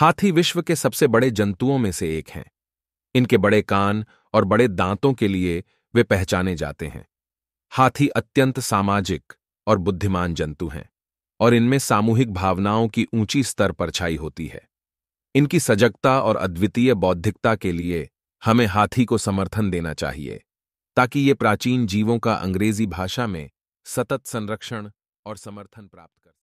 हाथी विश्व के सबसे बड़े जंतुओं में से एक हैं इनके बड़े कान और बड़े दांतों के लिए वे पहचाने जाते हैं हाथी अत्यंत सामाजिक और बुद्धिमान जंतु हैं और इनमें सामूहिक भावनाओं की ऊंची स्तर पर छाई होती है इनकी सजगता और अद्वितीय बौद्धिकता के लिए हमें हाथी को समर्थन देना चाहिए ताकि ये प्राचीन जीवों का अंग्रेजी भाषा में सतत संरक्षण और समर्थन प्राप्त कर